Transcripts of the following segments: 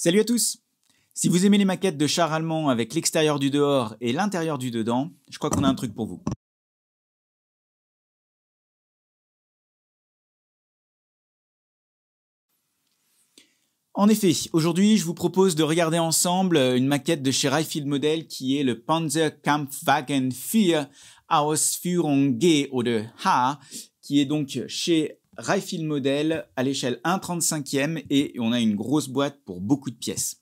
Salut à tous Si vous aimez les maquettes de chars allemands avec l'extérieur du dehors et l'intérieur du dedans, je crois qu'on a un truc pour vous. En effet, aujourd'hui, je vous propose de regarder ensemble une maquette de chez Rayfield Model qui est le Panzerkampfwagen 4 Ausführung G oder H, qui est donc chez Rifle Model à l'échelle 1,35e et on a une grosse boîte pour beaucoup de pièces.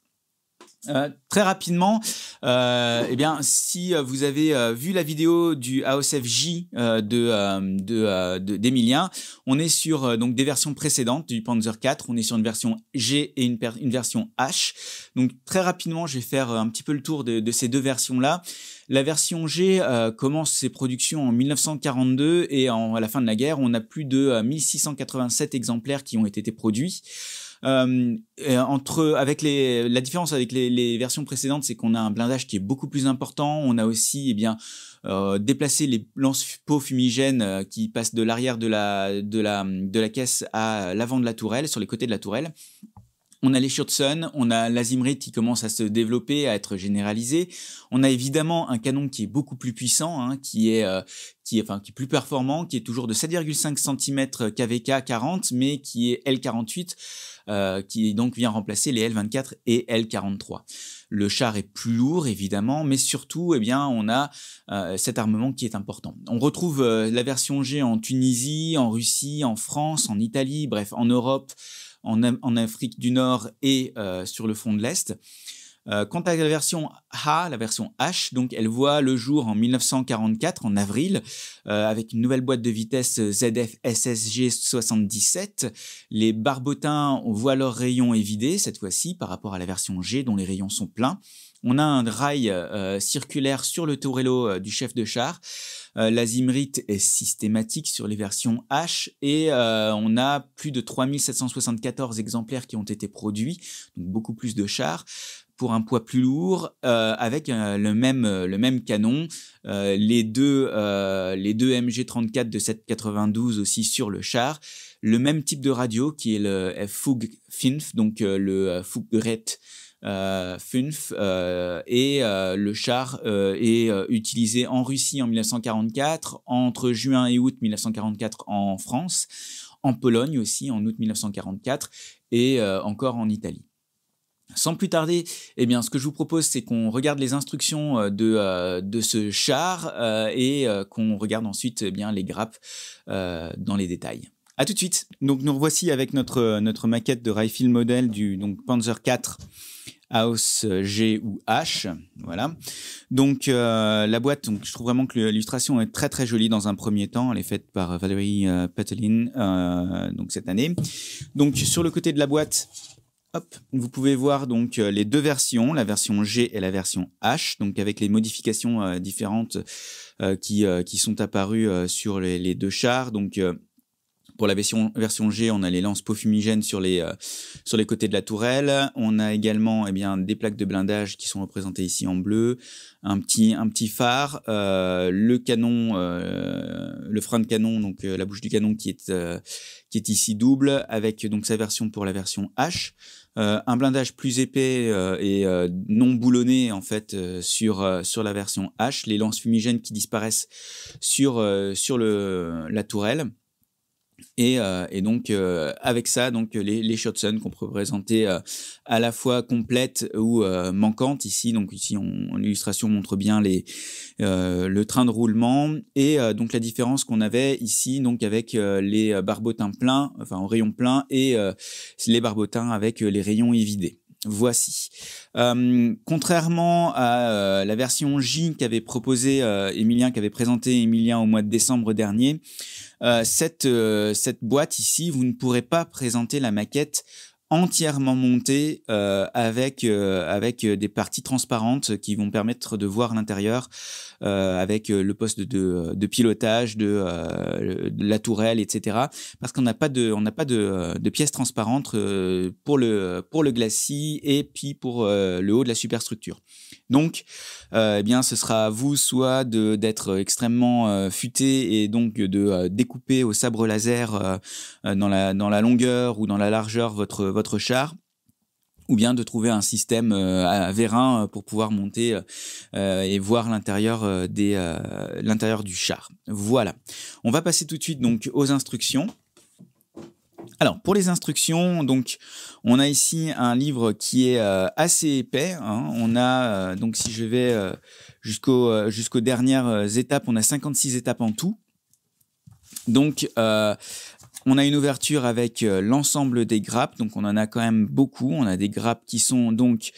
Euh, très rapidement, euh, eh bien, si euh, vous avez euh, vu la vidéo du AOSFJ de d'Emilien, on est sur donc des versions précédentes du Panzer 4, on est sur une version G et une, une version H. Donc très rapidement, je vais faire un petit peu le tour de, ces deux versions là. La version G commence ses productions en 1942 et en, à la fin de la guerre, on a plus de 1687 exemplaires qui ont été produits. Euh, euh, entre avec les, la différence avec les, les versions précédentes, c'est qu'on a un blindage qui est beaucoup plus important. On a aussi, eh bien, euh, les lance-pots fumigènes euh, qui passent de l'arrière de la, de, la, de la caisse à l'avant de la tourelle, sur les côtés de la tourelle. On a les Shurtsun, on a l'Azimrit qui commence à se développer, à être généralisé. On a évidemment un canon qui est beaucoup plus puissant, hein, qui est euh, qui enfin qui est plus performant, qui est toujours de 7,5 cm KVK 40, mais qui est L48, euh, qui donc vient remplacer les L24 et L43. Le char est plus lourd évidemment, mais surtout eh bien on a euh, cet armement qui est important. On retrouve euh, la version G en Tunisie, en Russie, en France, en Italie, bref en Europe en, Afrique du Nord et euh, sur le front de l'Est. Euh, quant à la version H, la version H, donc elle voit le jour en 1944, en avril, euh, avec une nouvelle boîte de vitesse ZF SSG 77. Les barbotins, voient voit rayons évidés, cette fois-ci par rapport à la version G dont les rayons sont pleins. On a un rail euh, circulaire sur le tourello du chef de char. Euh, la zimrite est systématique sur les versions H et on a plus de 3774 exemplaires qui ont été produits, donc beaucoup plus de chars pour un poids plus lourd euh, avec euh, le, même, euh, le même canon. les, deux, les deux MG34 de 792 aussi sur le char. Le même type de radio qui est le finf donc le FuG euh, Funf et le char est utilisé en Russie en 1944, entre juin et août 1944 en France, en Pologne aussi en août 1944 et encore en Italie. Sans plus tarder, eh bien, ce que je vous propose, c'est qu'on regarde les instructions euh, de, euh, de ce char euh, et qu'on regarde ensuite eh bien, les grappes dans les détails. À tout de suite. Donc, nous revoici avec notre, notre maquette de Rifle Model du donc, Panzer IV. House G ou H, voilà. Donc la boîte, donc je trouve vraiment que l'illustration est très très jolie dans un premier temps. Elle est faite par Valérie Petelin donc cette année. Donc sur le côté de la boîte, vous pouvez voir donc euh, les deux versions, la version G et la version H, donc avec les modifications euh, différentes euh, qui, qui, sont apparues sur les, deux chars. Donc pour la version, version G, on a les lances peaux sur les, sur les côtés de la tourelle. On a également et eh bien, des plaques de blindage qui sont représentées ici en bleu, un petit, un petit phare, le canon, le frein de canon, donc la bouche du canon qui est, qui est ici double, avec donc sa version pour la version H. Euh, un blindage plus épais euh, et euh, non boulonné en fait sur sur la version H, les lances fumigènes qui disparaissent sur sur le la tourelle euh, et, donc euh, avec ça, donc les, les Shotsun qu'on peut présenter euh, à la fois complètes ou manquantes ici. Donc ici, l'illustration montre bien les, le train de roulement et donc la différence qu'on avait ici donc avec les barbotins pleins, enfin en rayon plein et les barbotins avec les rayons évidés. Voici. Euh, contrairement à euh, la version J qu'avait proposé Emilien, euh, qu'avait présenté Emilien au mois de décembre dernier, cette, cette boîte ici, vous ne pourrez pas présenter la maquette entièrement montée avec, avec des parties transparentes qui vont permettre de voir l'intérieur. Euh, avec euh, le poste de, euh, de pilotage, de, de, la tourelle, etc. Parce qu'on n'a pas de, on n'a pas de, de pièces transparentes pour le pour le glacis et puis pour le haut de la superstructure. Donc, eh bien, ce sera à vous soit d'être extrêmement futé et donc de découper au sabre laser dans la dans la longueur ou dans la largeur votre votre char ou bien de trouver un système euh, à vérin euh, pour pouvoir monter euh, et voir l'intérieur des l'intérieur du char. Voilà. On va passer tout de suite donc aux instructions. Alors pour les instructions, donc on a ici un livre qui est assez épais. Hein. On a donc si je vais jusqu'aux jusqu'aux dernières étapes, on a 56 étapes en tout. Donc, on a une ouverture avec euh, l'ensemble des grappes, donc on en a quand même beaucoup. On a des grappes qui sont donc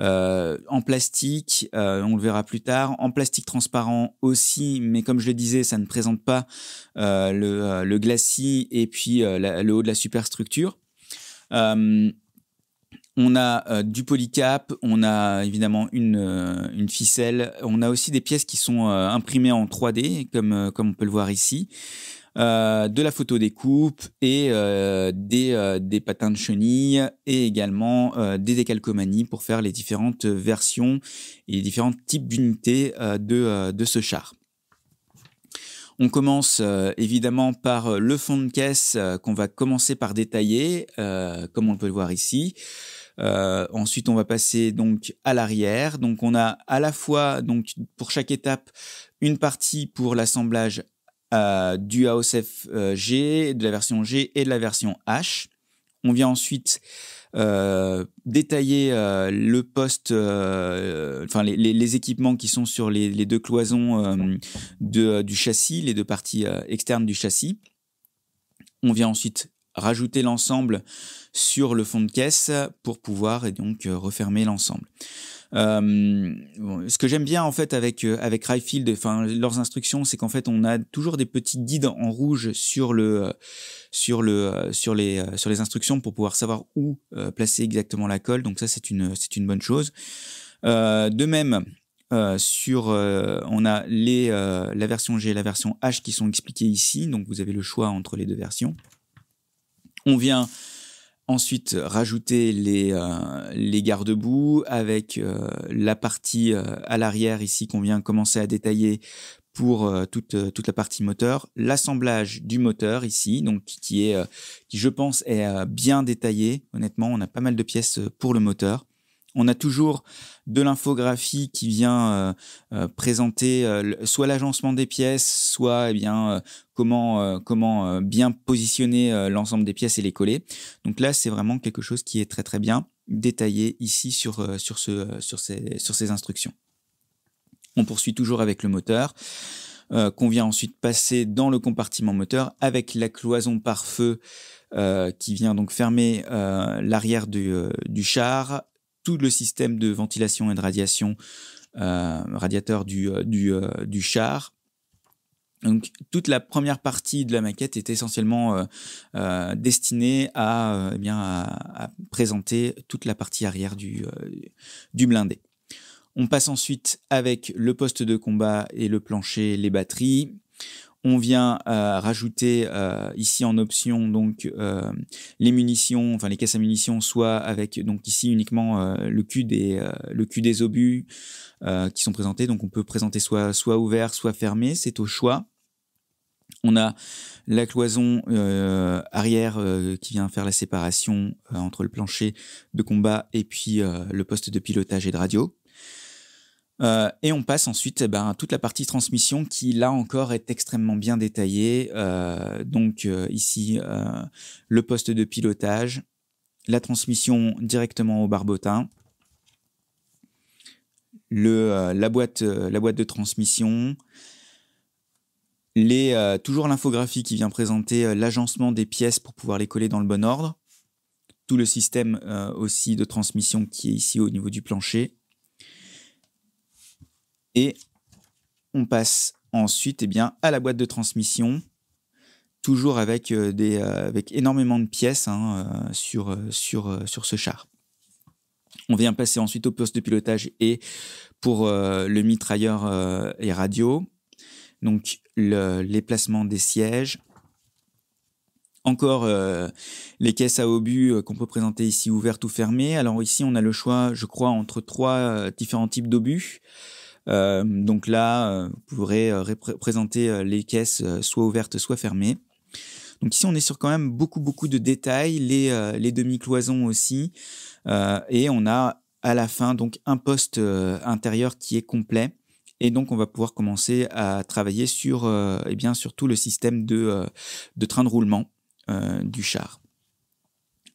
euh, en plastique, euh, on le verra plus tard, en plastique transparent aussi, mais comme je le disais, ça ne présente pas le, glacis et puis le haut de la superstructure. on a du polycap, on a évidemment une, ficelle, on a aussi des pièces qui sont imprimées en 3D, comme, comme on peut le voir ici. Euh, de la photo découpe et euh, des, euh, des, patins de chenilles et également des décalcomanies pour faire les différentes versions et les différents types d'unités de, ce char. On commence évidemment par le fond de caisse qu'on va commencer par détailler, comme on peut le voir ici. ensuite, on va passer donc à l'arrière. Donc, on a à la fois donc pour chaque étape une partie pour l'assemblage euh, du AOSF euh, G, de la version G et de la version H. On vient ensuite euh, détailler le poste, enfin les, équipements qui sont sur les, deux cloisons du châssis, les deux parties externes du châssis. On vient ensuite rajouter l'ensemble sur le fond de caisse pour pouvoir et donc refermer l'ensemble. Euh, ce que j'aime bien en fait avec euh, avec Ryfield, enfin leurs instructions, c'est qu'en fait on a toujours des petits guides en rouge sur le euh, sur le sur les sur les instructions pour pouvoir savoir où placer exactement la colle. Donc ça c'est une c'est une bonne chose. de même. sur, on a les, la version G et la version H qui sont expliquées ici, donc vous avez le choix entre les deux versions. On vient Ensuite, rajouter les, euh, les garde-boue avec euh, la partie euh, à l'arrière ici qu'on vient commencer à détailler pour toute, toute la partie moteur. L'assemblage du moteur ici, donc qui est, qui je pense est bien détaillé. Honnêtement, on a pas mal de pièces pour le moteur. On a toujours de l'infographie qui vient euh, euh, présenter euh, soit l'agencement des pièces, soit eh bien comment comment bien positionner l'ensemble des pièces et les coller. Donc là, c'est vraiment quelque chose qui est très très bien détaillé ici sur sur ce sur ces sur ces instructions. On poursuit toujours avec le moteur. qu'on vient ensuite passer dans le compartiment moteur avec la cloison par feu qui vient donc fermer l'arrière du char tout le système de ventilation et de radiation, euh, radiateur euh, euh, du, char. Donc toute la première partie de la maquette est essentiellement destinée à, eh bien, à, présenter toute la partie arrière du blindé. On passe ensuite avec le poste de combat et le plancher, les batteries. On vient euh, rajouter euh, ici en option donc euh, les munitions, enfin les caisses à munitions, soit avec donc ici uniquement le cul des le cul des obus qui sont présentés. Donc on peut présenter soit soit ouvert, soit fermé, c'est au choix. On a la cloison arrière qui vient faire la séparation entre le plancher de combat et puis le poste de pilotage et de radio. Euh, et on passe ensuite eh ben, à toute la partie transmission qui, là encore, est extrêmement bien détaillée. Euh, donc euh, ici, le poste de pilotage, la transmission directement au barbotin, la, boîte, de transmission, toujours l'infographie qui vient présenter l'agencement des pièces pour pouvoir les coller dans le bon ordre, tout le système aussi de transmission qui est ici au niveau du plancher et on passe ensuite eh bien, à la boîte de transmission, toujours avec, euh, des, euh, avec énormément de pièces hein, euh, sur, sur, sur ce char. On vient passer ensuite au poste de pilotage et pour le mitrailleur et radio. Donc les placements des sièges. Encore les caisses à obus qu'on peut présenter ici ouvertes ou fermées. Alors ici on a le choix, je crois, entre trois différents types d'obus. Euh, donc là, euh, vous pourrez euh, représenter les caisses soit ouvertes, soit fermées. Donc ici, on est sur quand même beaucoup, beaucoup de détails, les, demi-cloisons aussi. et on a à la fin donc un poste intérieur qui est complet. Et donc, on va pouvoir commencer à travailler sur, eh bien, sur tout le système de, train de roulement du char.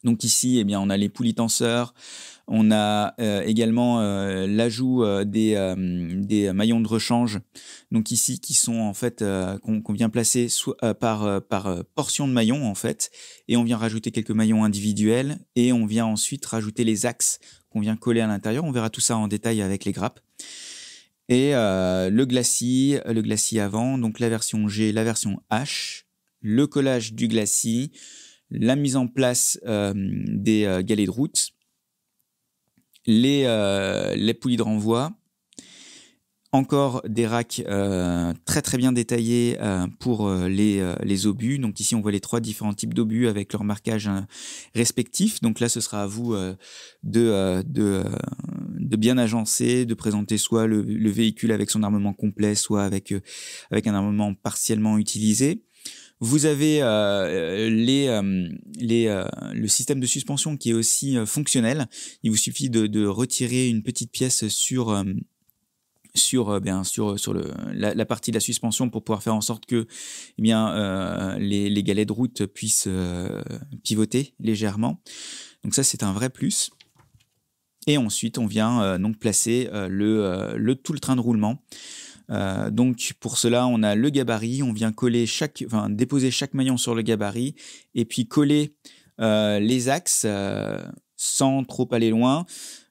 Donc ici, eh bien, on a les poulies tenseurs, on a euh, également euh, l'ajout euh, des, maillons de rechange, donc ici qui sont en fait qu'on vient placer par, par portion de maillon en fait, et on vient rajouter quelques maillons individuels et on vient ensuite rajouter les axes qu'on vient coller à l'intérieur. On verra tout ça en détail avec les grappes. Et le glacis, le glacis avant, donc la version G, la version H, le collage du glacis, la mise en place des galets de route les, euh, les poulies de renvoi, encore des racks euh, très très bien détaillés euh, pour les, les, obus. Donc ici on voit les trois différents types d'obus avec leur marquage hein, respectif. Donc là ce sera à vous de, de, de, bien agencer, de présenter soit le, le, véhicule avec son armement complet, soit avec, avec un armement partiellement utilisé. Vous avez euh, euh, les, euh, les, le système de suspension qui est aussi fonctionnel. Il vous suffit de, de, retirer une petite pièce sur sur bien sur sur le la, partie de la suspension pour pouvoir faire en sorte que eh bien les, les, galets de route puissent pivoter légèrement donc ça c'est un vrai plus et ensuite on vient donc placer le, le tout le train de roulement euh, donc pour cela, on a le gabarit, on vient coller chaque, enfin, déposer chaque maillon sur le gabarit et puis coller euh, les axes euh, sans trop aller loin,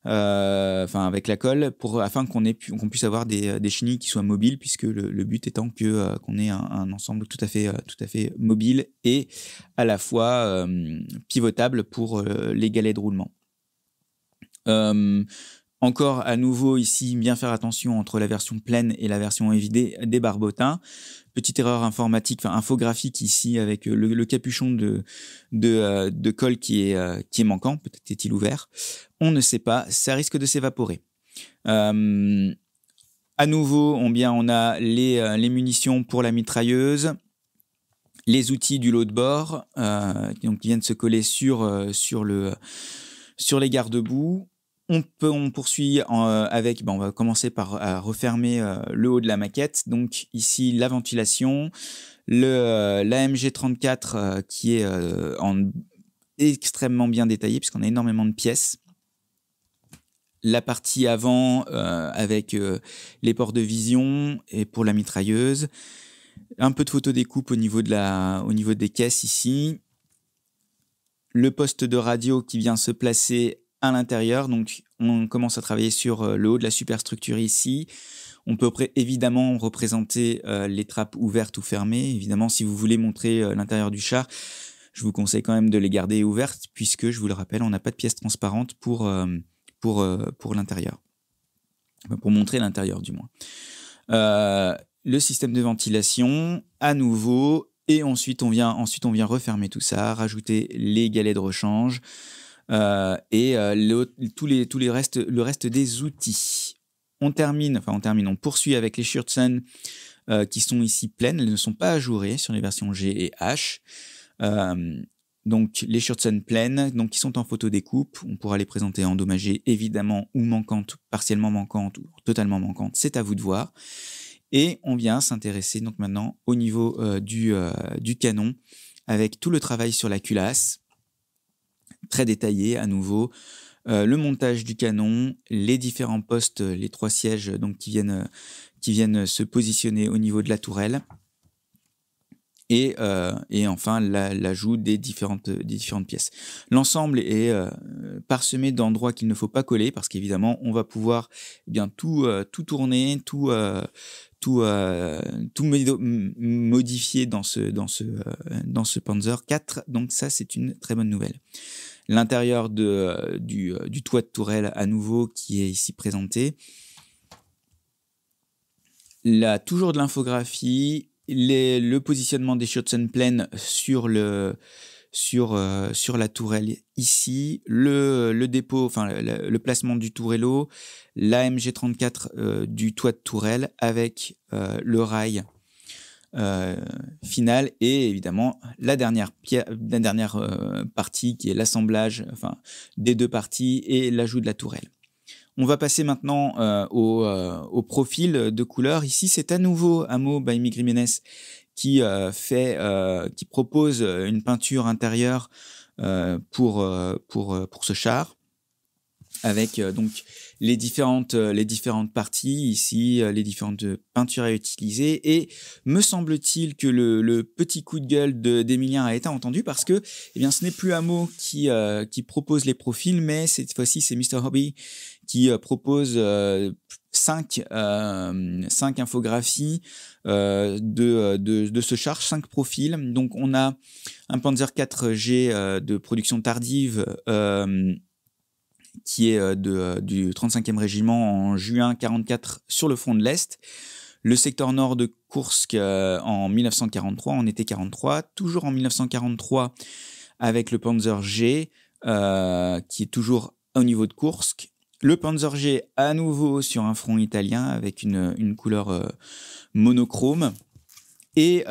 enfin avec la colle, pour, afin qu'on puisse avoir des, chenilles qui soient mobiles, puisque le, but étant que qu'on ait un, ensemble tout à fait tout à fait mobile et à la fois pivotable pour les galets de roulement. Encore à nouveau ici, bien faire attention entre la version pleine et la version évidée des barbotins. Petite erreur informatique, infographique ici avec euh, le, capuchon euh, de, colle qui est, euh, qui est manquant, peut-être est-il ouvert. On ne sait pas, ça risque de s'évaporer. à nouveau, on, bien, on a les, les munitions pour la mitrailleuse les outils du lot de bord donc qui viennent se coller sur, sur, le, sur les garde-boue. On, peut, on poursuit euh, avec, ben, on va commencer par euh, refermer euh, le haut de la maquette. Donc ici, la ventilation, l'AMG 34 qui est en extrêmement bien détaillé puisqu'on a énormément de pièces. La partie avant avec les ports de vision et pour la mitrailleuse. Un peu de photo au au niveau des caisses ici. Le poste de radio qui vient se placer à l'intérieur. Donc, on commence à travailler sur euh, le haut de la superstructure ici. On peut évidemment représenter euh, les trappes ouvertes ou fermées. Évidemment, si vous voulez montrer euh, l'intérieur du char, je vous conseille quand même de les garder ouvertes, puisque, je vous le rappelle, on n'a pas de pièces transparentes pour, pour, pour l'intérieur. pour montrer l'intérieur, du moins. le système de ventilation, à nouveau, et ensuite on, vient, ensuite on vient refermer tout ça, rajouter les galets de rechange, euh, et euh, le, tous les, tous les restes, le reste des outils. On termine, enfin on termine, on poursuit avec les shirtsons euh, qui sont ici pleines, elles ne sont pas ajourées sur les versions G et H. donc les shirtsons pleines, donc qui sont en photo découpe on pourra les présenter endommagées évidemment ou manquantes, partiellement manquantes ou totalement manquantes, c'est à vous de voir. Et on vient s'intéresser donc maintenant au niveau du, du, canon avec tout le travail sur la culasse, très détaillé à nouveau. Euh, le montage du canon, les différents postes, euh, les trois sièges donc, qui, viennent, euh, qui viennent se positionner au niveau de la tourelle. Et, et enfin, l'ajout des, différentes, des différentes pièces. L'ensemble est parsemé d'endroits qu'il ne faut pas coller parce qu'évidemment, on va pouvoir eh bien, tout, tout tourner, tout, tout, tout modifier dans ce, dans, ce, dans ce Panzer 4. Donc ça, c'est une très bonne nouvelle l'intérieur euh, euh, du, toit de tourelle à nouveau qui est ici présenté. Là, toujours de l'infographie, le positionnement des en pleines sur le, sur, euh, sur la tourelle ici, le, dépôt, enfin le, placement du tourello, l'AMG34 du toit de tourelle avec le rail euh, finale et évidemment la dernière, la dernière euh, partie qui est l'assemblage enfin, des deux parties et l'ajout de la tourelle. On va passer maintenant euh, au, profil de couleur. Ici, c'est à nouveau Amo by Migrimenes qui fait, qui propose une peinture intérieure pour, pour, pour ce char avec euh, donc les différentes, euh, les différentes parties ici, euh, les différentes peintures à utiliser. Et me semble-t-il que le, petit coup de gueule d'Emilien a été entendu parce que eh bien, ce n'est plus Amo qui, qui propose les profils, mais cette fois-ci, c'est Mr. Hobby qui propose 5 infographies de, de, de, ce charge, 5 profils. Donc on a un Panzer 4G de production tardive qui est euh, de, euh, du 35e régiment en juin 44 sur le front de l'Est. Le secteur nord de Kursk euh, en 1943, en été 43. Toujours en 1943 avec le Panzer G, qui est toujours au niveau de Kursk. Le Panzer G à nouveau sur un front italien avec une, une couleur monochrome. Et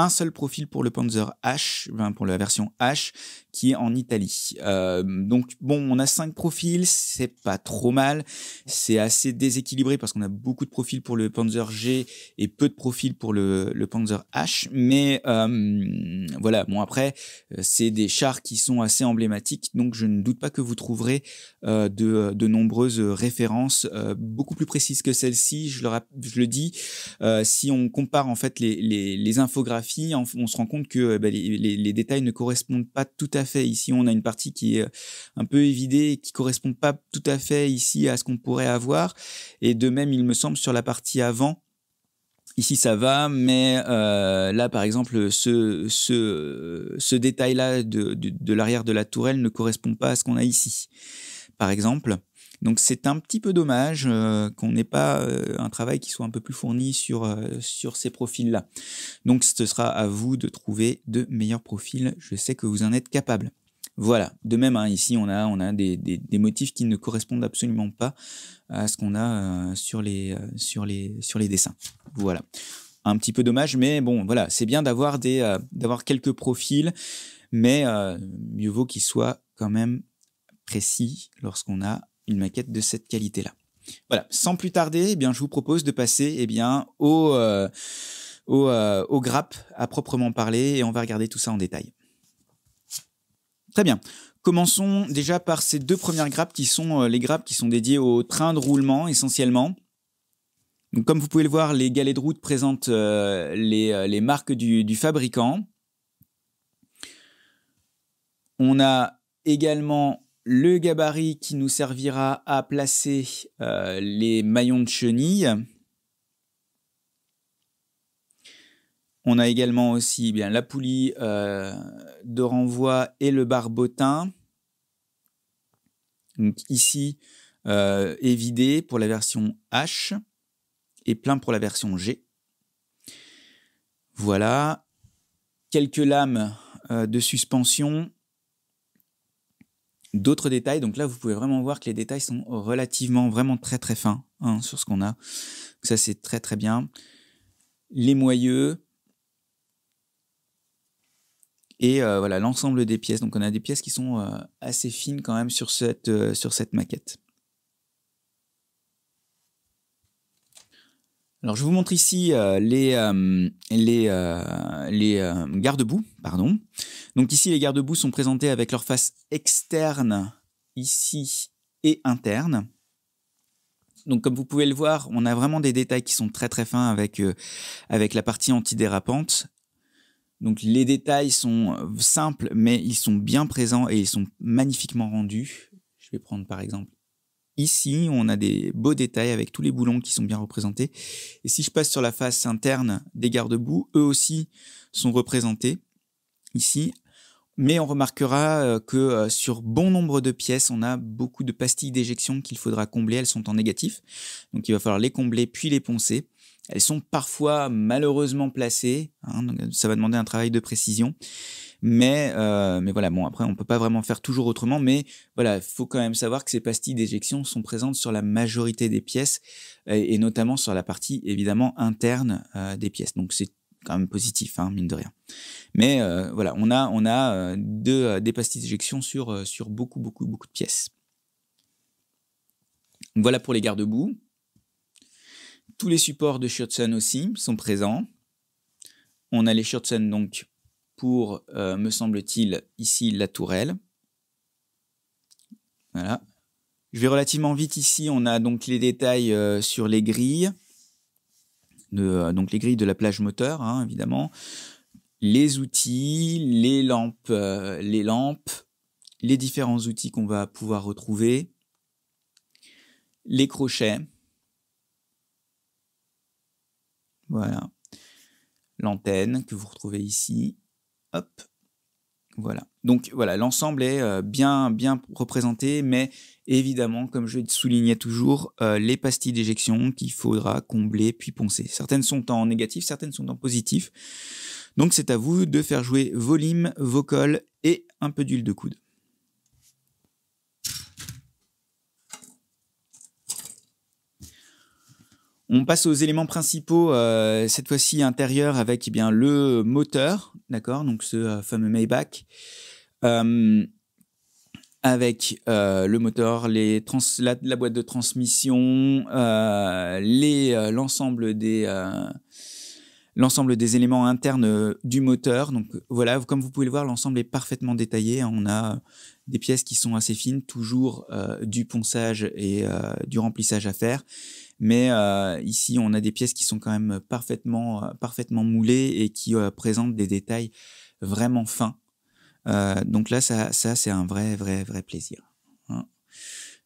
un seul profil pour le Panzer H, pour la version H, qui est en Italie. Euh, donc bon, on a cinq profils, c'est pas trop mal, c'est assez déséquilibré parce qu'on a beaucoup de profils pour le Panzer G et peu de profils pour le, Panzer H, mais euh, voilà, bon après, euh, c'est des chars qui sont assez emblématiques, donc je ne doute pas que vous trouverez de, nombreuses références beaucoup plus précises que celle-ci, je le, dis, si on compare en fait les infographies on, se rend compte que euh, bah, les, détails ne correspondent pas tout à fait. Ici, on a une partie qui est euh, un peu évidée, qui correspond pas tout à fait ici à ce qu'on pourrait avoir. Et de même, il me semble, sur la partie avant, Ici ça va, mais euh, là par exemple ce, ce, détail-là de l'arrière de la tourelle ne correspond pas à ce qu'on a ici, par exemple. Donc c'est un petit peu dommage euh, qu'on n'ait pas euh, un travail qui soit un peu plus fourni sur, euh, sur ces profils-là. Donc ce sera à vous de trouver de meilleurs profils, je sais que vous en êtes capable. Voilà, de même, hein, ici on a, on a des, motifs qui ne correspondent absolument pas à ce qu'on a sur, les, sur, les, sur les dessins. Voilà, un petit peu dommage, mais bon, voilà, c'est bien d'avoir d'avoir quelques profils, mais mieux vaut qu'ils soient quand même précis lorsqu'on a une maquette de cette qualité-là. Voilà, sans plus tarder, eh bien, je vous propose de passer eh bien, au, euh, aux euh, grappes à proprement parler et on va regarder tout ça en détail. Très bien. Commençons déjà par ces deux premières grappes qui sont euh, les grappes qui sont dédiées au train de roulement essentiellement. Donc, comme vous pouvez le voir, les galets de route présentent les, marques du fabricant. On a également le gabarit qui nous servira à placer euh, les maillons de chenille. On a également aussi eh bien, la poulie euh, de renvoi et le barbotin. Donc ici, euh, est vidé pour la version H et plein pour la version G. Voilà. Quelques lames euh, de suspension D'autres détails, donc là vous pouvez vraiment voir que les détails sont relativement, vraiment très très fins hein, sur ce qu'on a. ça c'est très très bien. Les moyeux. Et euh, voilà l'ensemble des pièces. Donc on a des pièces qui sont euh, assez fines quand même sur cette, euh, sur cette maquette. Alors je vous montre ici euh, les, euh, les, euh, les garde-boue. Pardon. Donc ici les garde-boue sont présentés avec leur face externe ici et interne. Donc comme vous pouvez le voir, on a vraiment des détails qui sont très très fins avec, avec la partie antidérapante. Donc les détails sont simples mais ils sont bien présents et ils sont magnifiquement rendus. Je vais prendre par exemple ici, on a des beaux détails avec tous les boulons qui sont bien représentés. Et si je passe sur la face interne des garde-boue, eux aussi sont représentés ici. Mais on remarquera euh, que euh, sur bon nombre de pièces, on a beaucoup de pastilles d'éjection qu'il faudra combler. Elles sont en négatif. Donc il va falloir les combler puis les poncer. Elles sont parfois malheureusement placées, hein, euh, ça va demander un travail de précision. Mais, euh, mais voilà, bon, après, on peut pas vraiment faire toujours autrement, mais voilà, il faut quand même savoir que ces pastilles d'éjection sont présentes sur la majorité des pièces, et, notamment sur la partie, évidemment, interne euh, des pièces. Donc, c'est quand même positif, hein, mine de rien. Mais voilà, on a, on a des pastilles d'éjection sur, sur beaucoup, beaucoup, beaucoup de pièces. Voilà pour les garde-boue. Tous les supports de Shotsun aussi sont présents. On a les Shotsun donc pour, euh, me semble-t-il, ici la tourelle. Voilà. Je vais relativement vite ici. On a donc les détails euh, sur les grilles. De, euh, donc les grilles de la plage moteur, hein, évidemment. Les outils, les lampes, les lampes, les différents outils qu'on va pouvoir retrouver. Les crochets Voilà. L'antenne que vous retrouvez ici. Hop. Voilà. Donc voilà, l'ensemble est euh, bien, bien représenté, mais évidemment, comme je soulignais toujours, euh, les pastilles d'éjection qu'il faudra combler puis poncer. Certaines sont en négatif, certaines sont en positif. Donc c'est à vous de faire jouer vos limes, vos cols et un peu d'huile de coude. On passe aux éléments principaux, euh, cette fois-ci intérieur avec eh bien, le moteur, d'accord, donc ce euh, fameux Maybach, euh, avec le moteur, la, boîte de transmission, l'ensemble des, l'ensemble des éléments internes du moteur. Donc voilà, comme vous pouvez le voir, l'ensemble est parfaitement détaillé. Hein. On a des pièces qui sont assez fines, toujours du ponçage et du remplissage à faire mais euh, ici, on a des pièces qui sont quand même parfaitement, euh, parfaitement moulées et qui euh, présentent des détails vraiment fins. Euh, donc là, ça, ça c'est un vrai, vrai, vrai plaisir. Hein.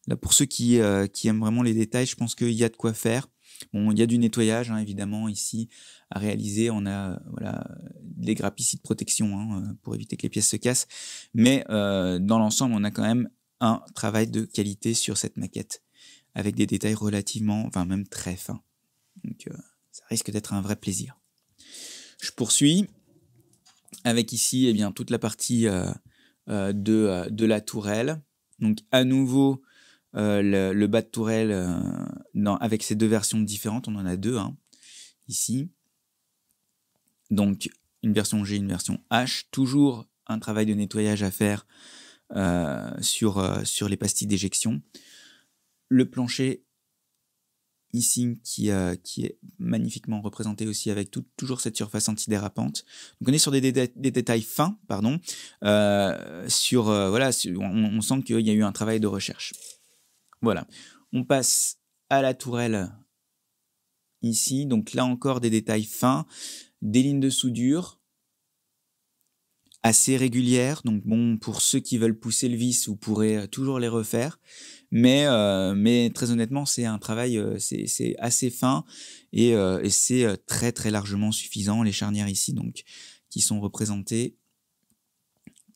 Là, pour ceux qui, euh, qui aiment vraiment les détails, je pense qu'il y a de quoi faire. Bon, il y a du nettoyage, hein, évidemment, ici à réaliser. On a voilà, des grappes ici de protection hein, pour éviter que les pièces se cassent. Mais dans l'ensemble, on a quand même un travail de qualité sur cette maquette avec des détails relativement, enfin même très fins. Donc euh, ça risque d'être un vrai plaisir. Je poursuis avec ici eh bien, toute la partie euh, euh, de, la tourelle. Donc à nouveau le, bas de tourelle avec ces deux versions différentes, on en a deux hein, ici. Donc une version G, une version H, toujours un travail de nettoyage à faire sur, sur les pastilles d'éjection le plancher ici, euh, qui, est magnifiquement représenté aussi avec toujours cette surface antidérapante. Donc on est sur des, détails fins, pardon, euh, sur, euh, voilà, on, sent qu'il y a eu un travail de recherche. Voilà, on passe à la tourelle ici, donc là encore des détails fins, des lignes de soudure assez régulières, donc bon, pour ceux qui veulent pousser le vis, vous pourrez toujours les refaire. Euh, mais, très honnêtement, c'est un travail, euh, c'est assez fin et, euh, c'est très, très largement suffisant. Les charnières ici, donc, qui sont représentées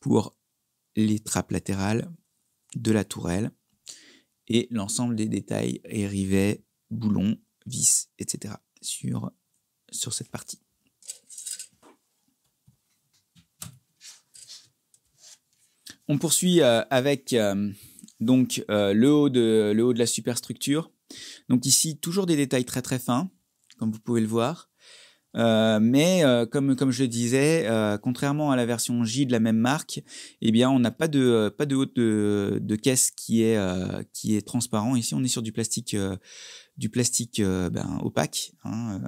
pour les trappes latérales de la tourelle et l'ensemble des détails et rivets, boulons, vis, etc. sur, sur cette partie. On poursuit avec donc euh, le, haut de, la superstructure. Donc ici, toujours des détails très très fins, comme vous pouvez le voir. Euh, mais euh, comme, je le disais, contrairement à la version J de la même marque, eh bien, on n'a pas de, pas de haute de, caisse qui est, qui transparent. Ici, on est sur du plastique, du plastique ben, opaque. Hein,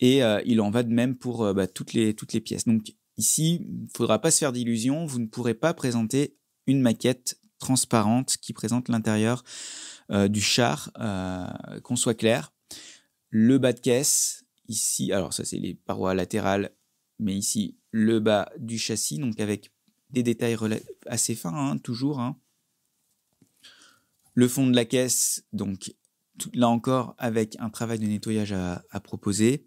et il en va de même pour ben, toutes, les, toutes les pièces. Donc ici, il ne faudra pas se faire d'illusions. Vous ne pourrez pas présenter une maquette transparente qui présente l'intérieur euh, du char, euh, qu'on soit clair. Le bas de caisse, ici, alors ça c'est les parois latérales, mais ici le bas du châssis, donc avec des détails assez fins, hein, toujours. Hein. Le fond de la caisse, donc là encore avec un travail de nettoyage à, proposer.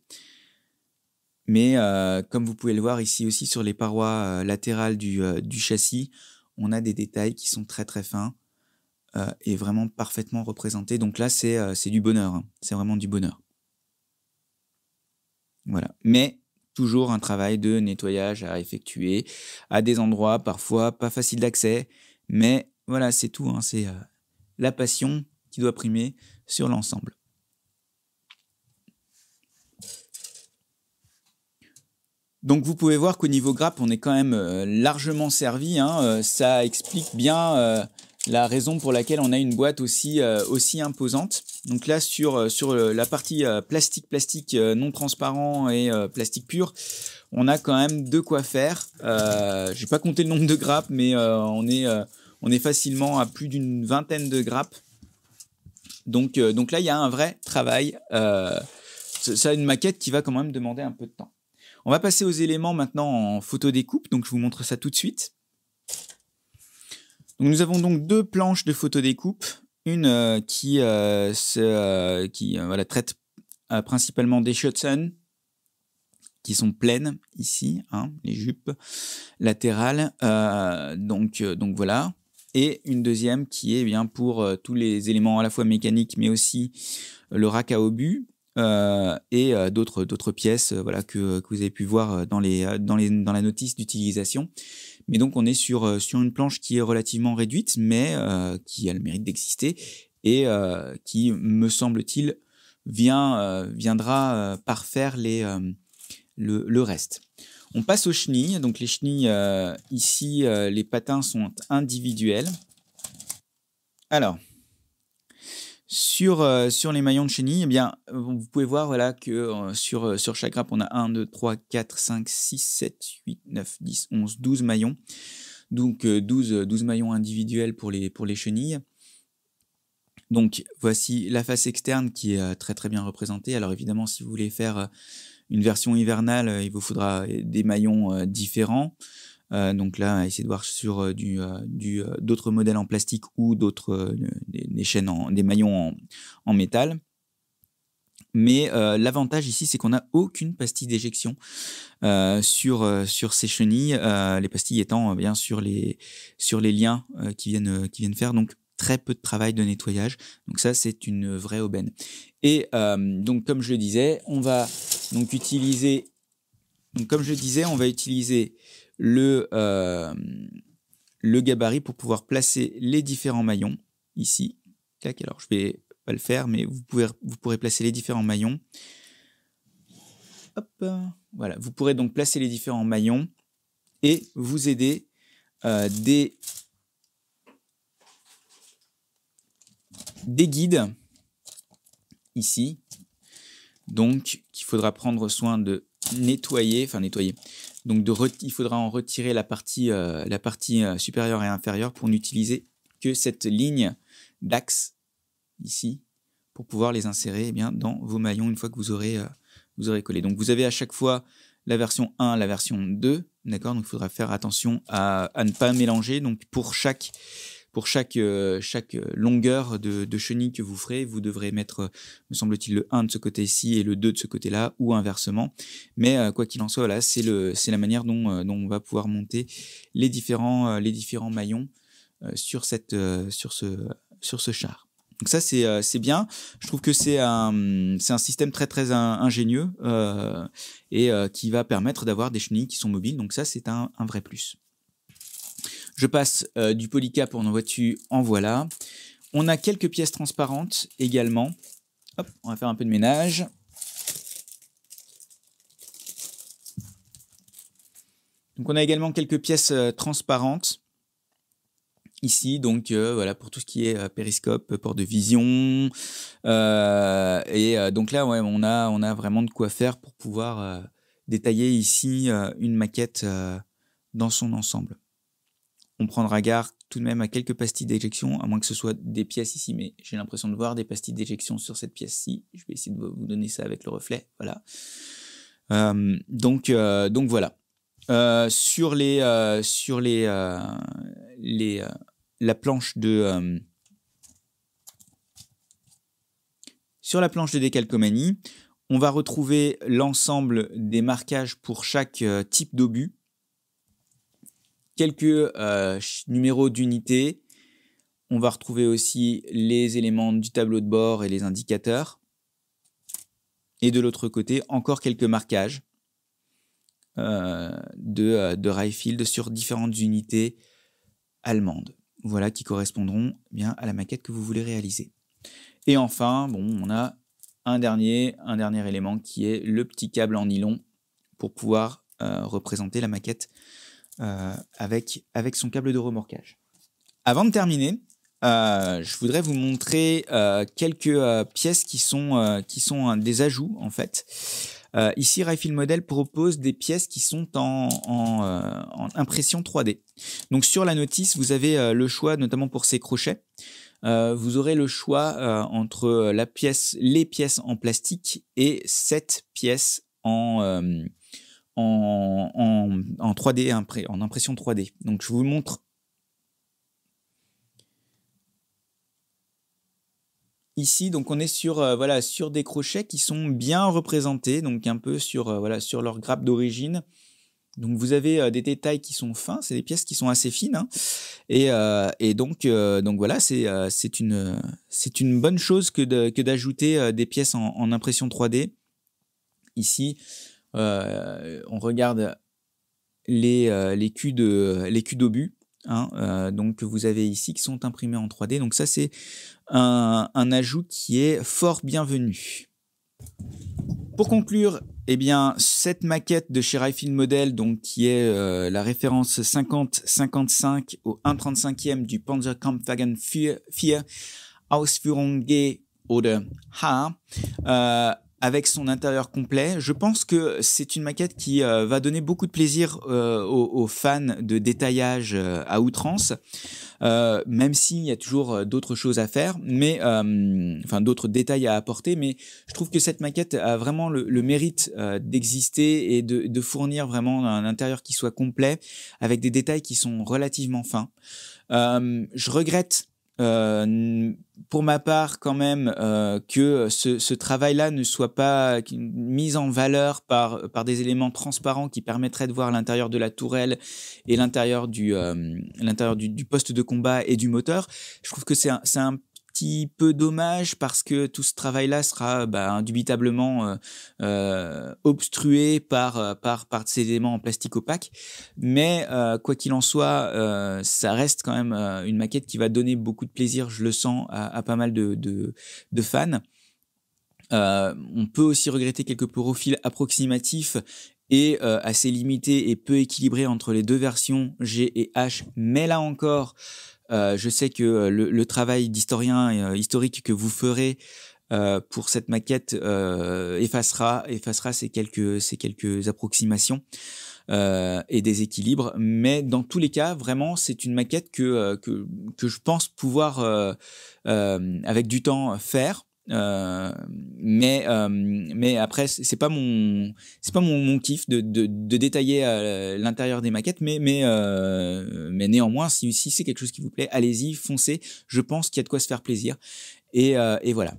Mais euh, comme vous pouvez le voir ici aussi sur les parois latérales du châssis, on a des détails qui sont très très fins euh, et vraiment parfaitement représentés. Donc là, c'est euh, du bonheur, hein. c'est vraiment du bonheur. Voilà. Mais toujours un travail de nettoyage à effectuer à des endroits parfois pas faciles d'accès. Mais voilà, c'est tout. Hein. C'est euh, la passion qui doit primer sur l'ensemble. Donc vous pouvez voir qu'au niveau grappes, on est quand même euh, largement servi. Hein, euh, ça explique bien euh, la raison pour laquelle on a une boîte aussi, aussi imposante. Donc là, sur, sur la partie plastique, plastique non transparent et plastique pur, on a quand même de quoi faire. Je n'ai pas compté le nombre de grappes, mais on, est, on est facilement à plus d'une vingtaine de grappes. Donc, donc là, il y a un vrai travail. ça, une maquette qui va quand même demander un peu de temps. On va passer aux éléments maintenant en photo découpe, donc je vous montre ça tout de suite. nous avons donc deux planches de photo découpe, une euh, qui, euh, euh, traite principalement des shotsun qui sont pleines ici, hein, les jupes latérales. donc, donc voilà. Et une deuxième qui est eh bien pour tous les éléments à la fois mécaniques, mais aussi le rack à obus, euh, et euh, d'autres d'autres pièces euh, voilà que, vous avez pu voir dans dans la notice d'utilisation. Mais donc on est sur sur une planche qui est relativement réduite mais qui a le mérite d'exister et qui me semble-t-il vient viendra parfaire le, le, reste. On passe aux chenilles. Donc les chenilles ici les patins sont individuels. Alors euh, sur, les maillons de chenille, eh vous pouvez voir que euh, euh, sur, chaque grappe, on a 1, 2, 3, 4, 5, 6, 7, 8, 9, 10, 11, 12 maillons. Donc 12, 12 maillons individuels pour les, pour les chenilles. Donc voici la face externe qui est très très bien représentée. Alors évidemment, si vous voulez faire une version hivernale, il vous faudra des maillons différents. Euh, donc là, essayer de voir sur euh, euh, d'autres modèles en plastique ou d'autres des, chaînes, des maillons en, métal. Mais l'avantage ici, c'est qu'on n'a aucune pastille d'éjection sur, sur ces chenilles, les pastilles étant bien sur les, sur les liens qui, viennent, qui viennent faire. Donc, très peu de travail de nettoyage. Donc, ça, c'est une vraie aubaine. Et donc, comme je le disais, on va donc utiliser. comme je le disais, on va utiliser le, euh, le gabarit pour pouvoir placer les différents maillons ici. alors je vais pas le faire, mais vous, pouvez, vous pourrez placer les différents maillons. Hop, voilà, vous pourrez donc placer les différents maillons et vous aider euh, des, des guides ici, donc qu'il faudra prendre soin de nettoyer, enfin nettoyer, donc il faudra en retirer la partie, euh, la partie euh, supérieure et inférieure pour n'utiliser que cette ligne d'axe ici pour pouvoir les insérer eh bien, dans vos maillons une fois que vous aurez, euh, vous aurez collé. Donc vous avez à chaque fois la version 1, la version 2, d'accord Donc il faudra faire attention à, à, ne pas mélanger. Donc pour chaque, pour chaque, euh, chaque euh, longueur de, de, chenille que vous ferez, vous devrez mettre, euh, me semble-t-il, le 1 de ce côté-ci et le 2 de ce côté-là, ou inversement. Mais quoi qu'il en soit, voilà, c'est la manière dont, dont, on va pouvoir monter les différents, les différents maillons sur, cette, sur, ce, sur ce char. Donc ça, c'est bien. Je trouve que c'est un, un système très, très ingénieux et qui va permettre d'avoir des chenilles qui sont mobiles. Donc ça, c'est un vrai plus. Je passe euh, du polycap en nos voitures, en voilà. On a quelques pièces transparentes également. Hop, on va faire un peu de ménage. Donc on a également quelques pièces euh, transparentes ici, donc euh, voilà pour tout ce qui est périscope, port de vision, et donc là ouais, on a on a vraiment de quoi faire pour pouvoir détailler ici une maquette dans son ensemble on prendra garde tout de même à quelques pastilles d'éjection, à moins que ce soit des pièces ici, mais j'ai l'impression de voir des pastilles d'éjection sur cette pièce-ci. Je vais essayer de vous donner ça avec le reflet, voilà. Euh, donc, euh, donc voilà. Euh, sur les, sur les, les la planche de sur la planche de décalcomanie, on va retrouver l'ensemble des marquages pour chaque type d'obus quelques euh, numéros d'unités. On va retrouver aussi les éléments du tableau de bord et les indicateurs. Et de l'autre côté, encore quelques marquages euh, de, euh, de sur différentes unités allemandes. Voilà qui correspondront eh bien à la maquette que vous voulez réaliser. Et enfin, bon, on a un dernier, un dernier élément qui est le petit câble en nylon pour pouvoir représenter la maquette euh, avec, avec son câble de remorquage. Avant de terminer, euh, je voudrais vous montrer euh, quelques pièces qui sont, qui sont des ajouts en fait. ici, Rifle Model propose des pièces qui sont en, en, impression 3D. Donc sur la notice, vous avez le choix notamment pour ces crochets. vous aurez le choix entre la pièce, les pièces en plastique et cette pièce en, en, 3D, hein, en impression 3D. Donc je vous montre ici donc on est sur euh, voilà sur des crochets qui sont bien représentés donc un peu sur euh, voilà sur leur grappe d'origine donc vous avez euh, des détails qui sont fins c'est des pièces qui sont assez fines hein. et, et, donc donc voilà c'est c'est une c'est une bonne chose que d'ajouter des pièces en, en, impression 3D ici euh, on regarde les, euh, les culs d'obus. Hein, euh, donc que vous avez ici qui sont imprimés en 3D. Donc ça c'est un, ajout qui est fort bienvenu. Pour conclure, eh bien, cette maquette de chez Model, donc, qui est la référence 50-55 au 1,35e du Panzerkampfwagen 4 Ausführung G oder H, avec son intérieur complet. Je pense que c'est une maquette qui euh, va donner beaucoup de plaisir euh, aux, fans de détaillage euh, à outrance, même s'il y a toujours d'autres choses à faire, mais enfin d'autres détails à apporter. Mais je trouve que cette maquette a vraiment le, mérite d'exister et de, de, fournir vraiment un intérieur qui soit complet, avec des détails qui sont relativement fins. je regrette euh, pour ma part, quand même, euh, que ce, travail-là ne soit pas mis en valeur par, par des éléments transparents qui permettraient de voir l'intérieur de la tourelle et l'intérieur du, euh, du, poste de combat et du moteur, je trouve que c'est un petit peu dommage parce que tout ce travail-là sera bah, indubitablement euh, euh, obstrué par, euh, par, par ces éléments en plastique opaque. Mais quoi qu'il en soit, ça reste quand même une maquette qui va donner beaucoup de plaisir, je le sens, à, pas mal de, de, fans. on peut aussi regretter quelques profils approximatifs et assez limités et peu équilibrés entre les deux versions G et H, mais là encore, euh, je sais que euh, le, travail d'historien euh, historique que vous ferez pour cette maquette effacera effacera ces quelques approximations et déséquilibres mais dans tous les cas vraiment c'est une maquette que je pense pouvoir avec du temps faire euh, mais, euh, mais après, c'est pas mon, c'est pas mon, kiff de, de, de détailler euh, l'intérieur des maquettes, mais, mais, mais néanmoins, si, si c'est quelque chose qui vous plaît, allez-y, foncez. Je pense qu'il y a de quoi se faire plaisir. Et, et voilà.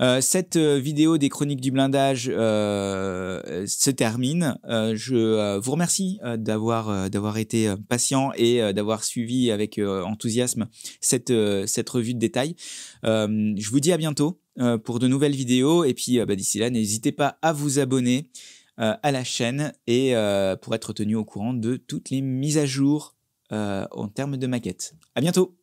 Euh, cette euh, vidéo des chroniques du blindage euh, se termine. je vous remercie d'avoir d'avoir été patient et d'avoir suivi avec enthousiasme cette cette revue de détails. je vous dis à bientôt pour de nouvelles vidéos et puis bah, d'ici là n'hésitez pas à vous abonner à la chaîne et pour être tenu au courant de toutes les mises à jour en termes de maquettes. À bientôt.